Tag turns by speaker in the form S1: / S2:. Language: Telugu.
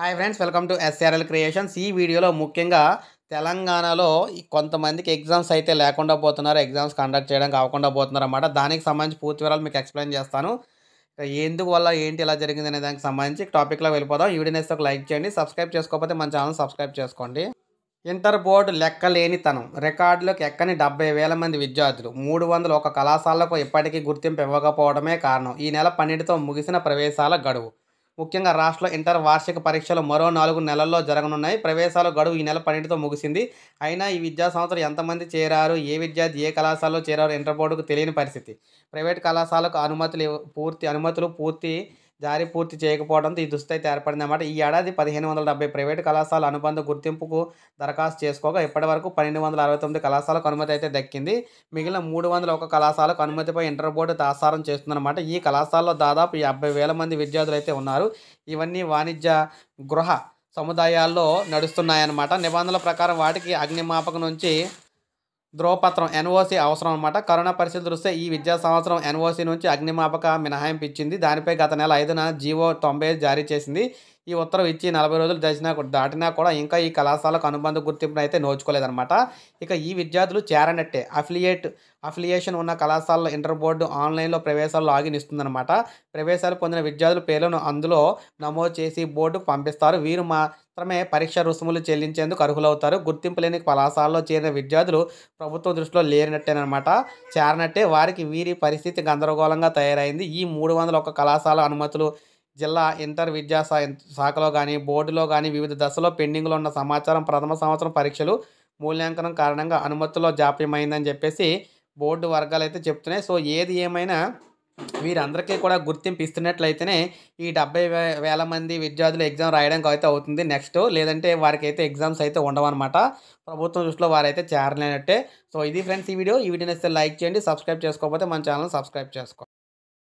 S1: hi friends welcome to SRL creations ఈ వీడియోలో ముఖ్యంగా తెలంగాణలో కొంతమందికి ఎగ్జామ్స్ అయితే లేకుండా పోతున్నారు ఎగ్జామ్స్ కండక్ట్ చేయడానికి కాకుండా పోతున్నారు అన్నమాట దానికి సంబంధించి పూర్తి వివరాలు మీకు ఎక్స్ప్లెయిన్ చేస్తాను ఎందువల్ల ఏంటి ఇలా జరిగింది అనే దానికి సంబంధించి టాపిక్లో వెళ్ళిపోదాం ఈ వీడియోని ఒక లైక్ చేయండి సబ్స్క్రైబ్ చేసుకోకపోతే మన ఛానల్ సబ్స్క్రైబ్ చేసుకోండి ఇంటర్ బోర్డు లెక్కలేనితనం రికార్డులకు ఎక్కని డెబ్బై వేల మంది విద్యార్థులు మూడు వందల ఒక కళాశాలకు ఇప్పటికీ గుర్తింపు ఇవ్వకపోవడమే కారణం ఈ నెల పన్నెండుతో ముగిసిన ప్రవేశాల గడువు ముఖ్యంగా రాష్ట్ర ఇంటర్ వార్షిక పరీక్షలు మరో నాలుగు నెలల్లో జరగనున్నాయి ప్రవేశాల గడువు ఈ నెల పన్నెండుతో ముగిసింది అయినా ఈ విద్యా సంవత్సరం ఎంతమంది చేరారు ఏ విద్యార్థి ఏ కళాశాలలో చేరారు ఇంటర్ బోర్డుకు తెలియని పరిస్థితి ప్రైవేట్ కళాశాలకు అనుమతులు పూర్తి అనుమతులు పూర్తి జారీ పూర్తి చేయకపోవడంతో ఈ దుస్థితి ఏర్పడిందన్నమాట ఈ ఏడాది పదిహేను వందల డెబ్బై ప్రైవేటు కళాశాల అనుబంధ గుర్తింపుకు దరఖాస్తు చేసుకోగా ఇప్పటి వరకు పన్నెండు వందల అరవై తొమ్మిది కళాశాలకు అనుమతి అయితే దక్కింది మిగిలిన మూడు వందల ఒక కళాశాలకు అనుమతిపై ఇంటర్ బోర్డు తాసారం చేస్తుందన్నమాట ఈ కళాశాలలో దాదాపు యాభై వేల మంది విద్యార్థులు అయితే ఉన్నారు ఇవన్నీ వాణిజ్య గృహ సముదాయాల్లో నడుస్తున్నాయన్నమాట నిబంధనల ప్రకారం వాటికి అగ్నిమాపక నుంచి ధ్రువపత్రం ఎన్ఓసీ అవసరం అనమాట కరోనా పరిస్థితి దృష్ట్యా ఈ విద్యా సంవత్సరం ఎన్ఓసీ నుంచి అగ్నిమాపక మినహాయింపు ఇచ్చింది దానిపై గత నెల ఐదున జీవో తొంభై జారీ చేసింది ఈ ఉత్తరం ఇచ్చి నలభై రోజులు దర్శనా దాటినా కూడా ఇంకా ఈ కళాశాలకు అనుబంధ గుర్తింపును అయితే నోచుకోలేదన్నమాట ఇక ఈ విద్యార్థులు చేరనట్టే అఫిలియేట్ అఫిలియేషన్ ఉన్న కళాశాల ఇంటర్ బోర్డు ఆన్లైన్లో ప్రవేశాలు లాగిన్ ఇస్తుందన్నమాట ప్రవేశాలు పొందిన విద్యార్థుల పేర్లను అందులో నమోదు చేసి బోర్డుకు పంపిస్తారు వీరు మాత్రమే పరీక్ష రుసుములు చెల్లించేందుకు అర్హులవుతారు గుర్తింపు లేని కళాశాలలో చేరిన విద్యార్థులు ప్రభుత్వం దృష్టిలో లేరినట్టేనమాట చేరనట్టే వారికి వీరి పరిస్థితి గందరగోళంగా తయారైంది ఈ మూడు వందల ఒక కళాశాల అనుమతులు జిల్లా ఇంటర్ విద్యా శాఖలో కానీ బోర్డులో కానీ వివిధ దశలో పెండింగ్లో ఉన్న సమాచారం ప్రథమ సంవత్సరం పరీక్షలు మూల్యాంకనం కారణంగా అనుమతుల్లో జాప్యమైందని చెప్పేసి బోర్డు వర్గాలు అయితే చెప్తున్నాయి సో ఏది ఏమైనా వీరందరికీ కూడా గుర్తింపు ఇస్తున్నట్లయితేనే ఈ డెబ్బై వేల మంది విద్యార్థులు ఎగ్జామ్ రాయడానికి అయితే అవుతుంది నెక్స్ట్ లేదంటే వారికి అయితే ఎగ్జామ్స్ అయితే ఉండవన్నమాట ప్రభుత్వం దృష్టిలో వారైతే చేరలేనట్టే సో ఇది ఫ్రెండ్స్ ఈ వీడియో ఈ వీడియోని ఇస్తే లైక్ చేయండి సబ్స్క్రైబ్ చేసుకోకపోతే మన ఛానల్ సబ్స్క్రైబ్ చేసుకోండి